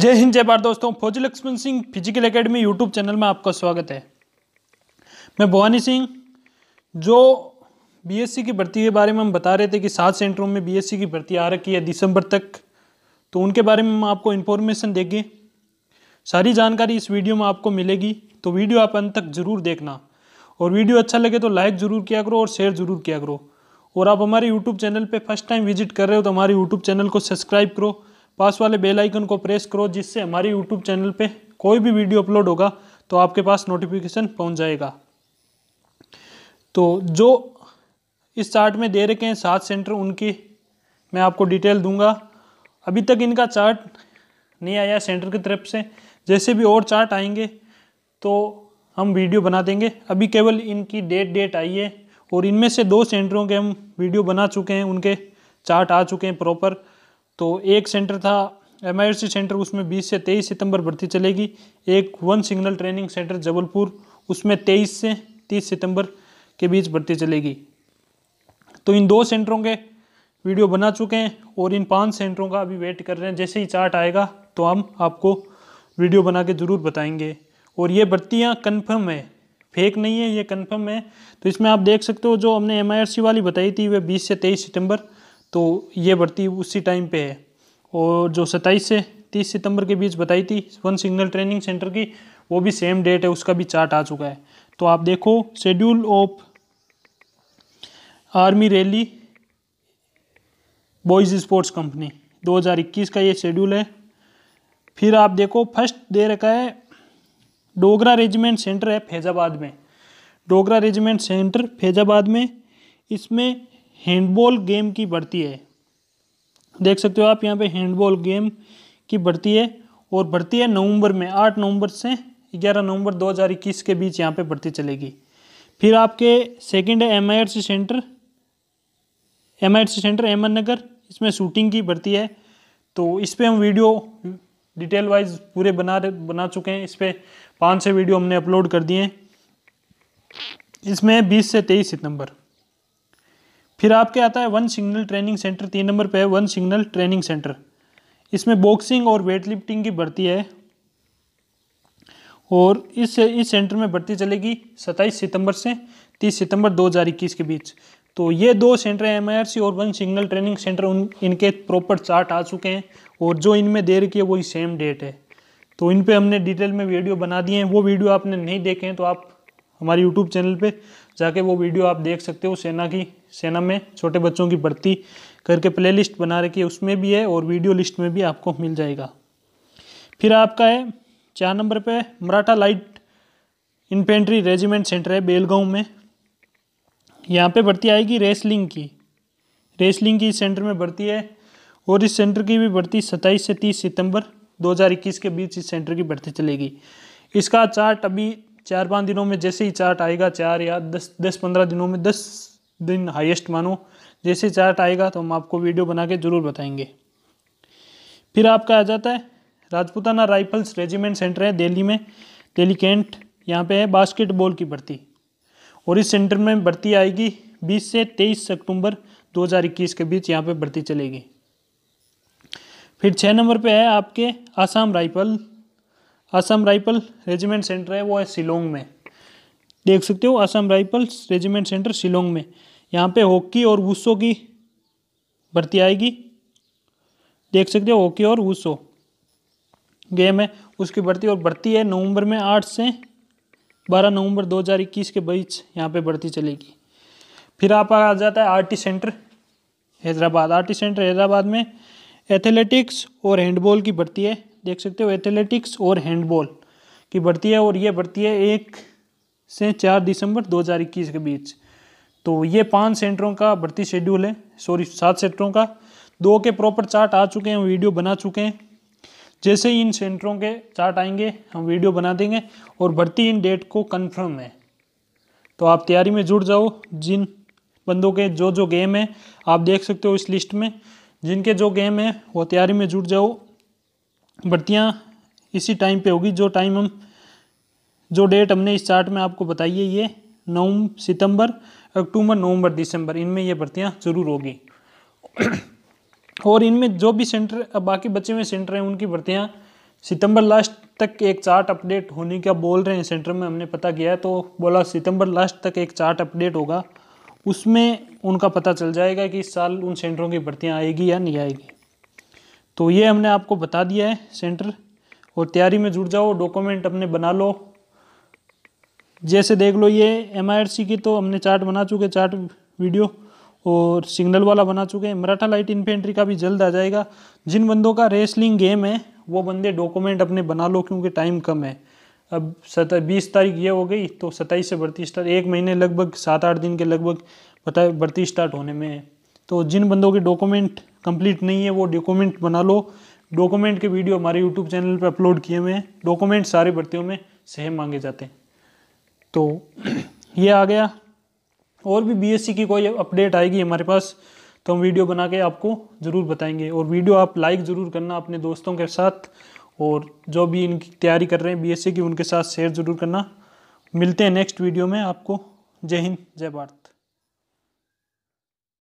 जय हिंद जय भारत दोस्तों फौजी Laxman Singh physical academy YouTube channel में आपका स्वागत है मैं भवानी सिंह जो बीएससी की भर्ती के बारे में हम बता रहे थे कि सात सेंटरों में बीएससी की भर्ती आ रखी है दिसंबर तक तो उनके बारे में हम आपको इन्फॉर्मेशन देंगे सारी जानकारी इस वीडियो में आपको मिलेगी तो वीडियो आप अंत तक ज़रूर देखना और वीडियो अच्छा लगे तो लाइक ज़रूर किया करो और शेयर ज़रूर किया करो और आप हमारे यूट्यूब चैनल पर फर्स्ट टाइम विजिट कर रहे हो तो हमारे यूट्यूब चैनल को सब्सक्राइब करो पास वाले बेल आइकन को प्रेस करो जिससे हमारे यूट्यूब चैनल पे कोई भी वीडियो अपलोड होगा तो आपके पास नोटिफिकेशन पहुंच जाएगा तो जो इस चार्ट में दे रखे हैं सात सेंटर उनकी मैं आपको डिटेल दूंगा अभी तक इनका चार्ट नहीं आया सेंटर की तरफ से जैसे भी और चार्ट आएंगे तो हम वीडियो बना देंगे अभी केवल इनकी डेट डेट आई है और इनमें से दो सेंटरों के हम वीडियो बना चुके हैं उनके चार्ट आ चुके हैं प्रॉपर तो एक सेंटर था एम सेंटर उसमें बीस से तेईस सितंबर भर्ती चलेगी एक one signal training centre Jabalpur उसमें तेईस से तीस सितंबर के बीच भर्ती चलेगी तो इन दो सेंटरों के वीडियो बना चुके हैं और इन पांच सेंटरों का अभी वेट कर रहे हैं जैसे ही चार्ट आएगा तो हम आपको वीडियो बना के ज़रूर बताएंगे और ये भर्तियाँ कन्फर्म है फेक नहीं है ये कन्फर्म है तो इसमें आप देख सकते हो जो हमने एम वाली बताई थी वह बीस से तेईस सितम्बर तो ये भर्ती उसी टाइम पे है और जो सत्ताईस से तीस सितंबर के बीच बताई थी वन सिग्नल ट्रेनिंग सेंटर की वो भी सेम डेट है उसका भी चार्ट आ चुका है तो आप देखो schedule of army rally boys sports company 2021 का ये शेड्यूल है फिर आप देखो फर्स्ट दे रखा है डोगरा रेजिमेंट सेंटर है फैज़ाबाद में डोगरा रेजिमेंट सेंटर फैज़ाबाद में इसमें हैंडबॉल गेम की बढ़ती है देख सकते हो आप यहाँ पे हैंडबॉल गेम की बढ़ती है और बढ़ती है नवंबर में आठ नवंबर से ग्यारह नवंबर 2021 के बीच यहाँ पे बढ़ती चलेगी फिर आपके सेकंड है M centre M centre Ahmednagar इसमें शूटिंग की बढ़ती है तो इस पर हम वीडियो डिटेल वाइज पूरे बना बना चुके हैं इस पर पाँच छः वीडियो हमने अपलोड कर दिए हैं इसमें बीस से तेईस सितंबर फिर आपके आता है वन सिग्नल ट्रेनिंग सेंटर तीन नंबर पे है वन सिग्नल ट्रेनिंग सेंटर इसमें बॉक्सिंग और वेट लिफ्टिंग की भर्ती है और इस इस सेंटर में भर्ती चलेगी 27 सितंबर से 30 सितंबर 2021 के बीच तो ये दो सेंटर हैं एम और वन सिग्नल ट्रेनिंग सेंटर उन इनके प्रॉपर चार्ट आ चुके हैं और जो इनमें दे रखी है वही सेम डेट है तो इन पर हमने डिटेल में वीडियो बना दिए हैं वो वीडियो आपने नहीं देखे हैं तो आप हमारे यूट्यूब चैनल पर जाके वो वीडियो आप देख सकते हो सेना की सेना में छोटे बच्चों की भर्ती करके प्ले लिस्ट बना रखी है उसमें भी है और वीडियो लिस्ट में भी आपको मिल जाएगा फिर आपका है चार नंबर पे Maratha light infantry regiment centre है बेलगांव में यहाँ पे भर्ती आएगी रेसलिंग की रेसलिंग की सेंटर में भर्ती है और इस सेंटर की भी भर्ती 27 से 30 सितंबर 2021 के बीच इस सेंटर की भर्ती चलेगी इसका चार्ट अभी चार पाँच दिनों में जैसे ही चार्ट आएगा चार या दस दस पंद्रह दिनों में दस दिन हाईएस्ट मानो जैसे चार्ट आएगा तो हम आपको वीडियो बना के ज़रूर बताएंगे फिर आपका आ जाता है राजपूताना राइफल्स रेजिमेंट सेंटर है दिल्ली में दिल्ली कैंट यहाँ पे है बास्केटबॉल की भर्ती और इस सेंटर में भर्ती आएगी 20 से 23 अक्टूबर 2021 के बीच यहाँ पे भर्ती चलेगी फिर छः नंबर पे है आपके Assam rifle Assam rifle regiment centre है वो है शिलोंग में देख सकते हो Assam rifles regiment centre Shillong में यहाँ पे हॉकी और वुसो की भर्ती आएगी देख सकते हो हॉकी और वुसो गेम है उसकी भर्ती और भर्ती है नवंबर में आठ से बारह नवंबर 2021 के बीच यहाँ पे भर्ती चलेगी फिर आप आ जाता है RT centre Hyderabad RT centre Hyderabad में एथलेटिक्स और हैंडबॉल की भर्ती है देख सकते हो एथलेटिक्स और हैंडबॉल की भर्ती है और ये भर्ती है एक से चार दिसंबर 2021 के बीच तो ये पांच सेंटरों का भर्ती शेड्यूल है सॉरी सात सेंटरों का दो के प्रॉपर चार्ट आ चुके हैं वीडियो बना चुके हैं जैसे ही इन सेंटरों के चार्ट आएंगे हम वीडियो बना देंगे और भर्ती इन डेट को कन्फर्म है तो आप तैयारी में जुड़ जाओ जिन बंदों के जो जो गेम है आप देख सकते हो इस लिस्ट में जिनके जो गेम है वो तैयारी में जुट जाओ भर्तियाँ इसी टाइम पे होगी जो टाइम हम जो डेट हमने इस चार्ट में आपको बताइए ये नवम सितंबर अक्टूबर नवंबर दिसंबर इनमें ये भर्तियाँ जरूर होगी और इनमें जो भी सेंटर बाकी बचे हुए सेंटर हैं उनकी भर्तियाँ सितंबर लास्ट तक एक चार्ट अपडेट होने का बोल रहे हैं सेंटर में हमने पता किया है तो बोला सितंबर लास्ट तक एक चार्ट अपडेट होगा उसमें उनका पता चल जाएगा कि इस साल उन सेंटरों की भर्तियाँ आएगी या नहीं आएगी तो ये हमने आपको बता दिया है सेंटर और तैयारी में जुड़ जाओ डॉक्यूमेंट अपने बना लो जैसे देख लो ये एम की तो हमने चार्ट बना चुके चार्ट वीडियो और सिग्नल वाला बना चुके हैं मराठा लाइट इन्फेंट्री का भी जल्द आ जाएगा जिन बंदों का रेसलिंग गेम है वो बंदे डॉक्यूमेंट अपने बना लो क्योंकि टाइम कम है अब सता बीस तारीख ये हो गई तो सत्ताईस से भर्ती स्टार्ट एक महीने लगभग सात आठ दिन के लगभग बताए भर्ती स्टार्ट होने में है तो जिन बंदों के डॉक्यूमेंट कंप्लीट नहीं है वो डॉक्यूमेंट बना लो डॉक्यूमेंट के वीडियो हमारे यूट्यूब चैनल पर अपलोड किए हुए हैं डॉक्यूमेंट सारे भर्तियों में सेम मांगे जाते हैं तो ये आ गया और भी बीएससी की कोई अपडेट आएगी हमारे पास तो हम वीडियो बना के आपको ज़रूर बताएंगे और वीडियो आप लाइक ज़रूर करना अपने दोस्तों के साथ और जो भी इनकी तैयारी कर रहे हैं बीएससी की उनके साथ शेयर ज़रूर करना मिलते हैं नेक्स्ट वीडियो में आपको जय हिंद जय भारत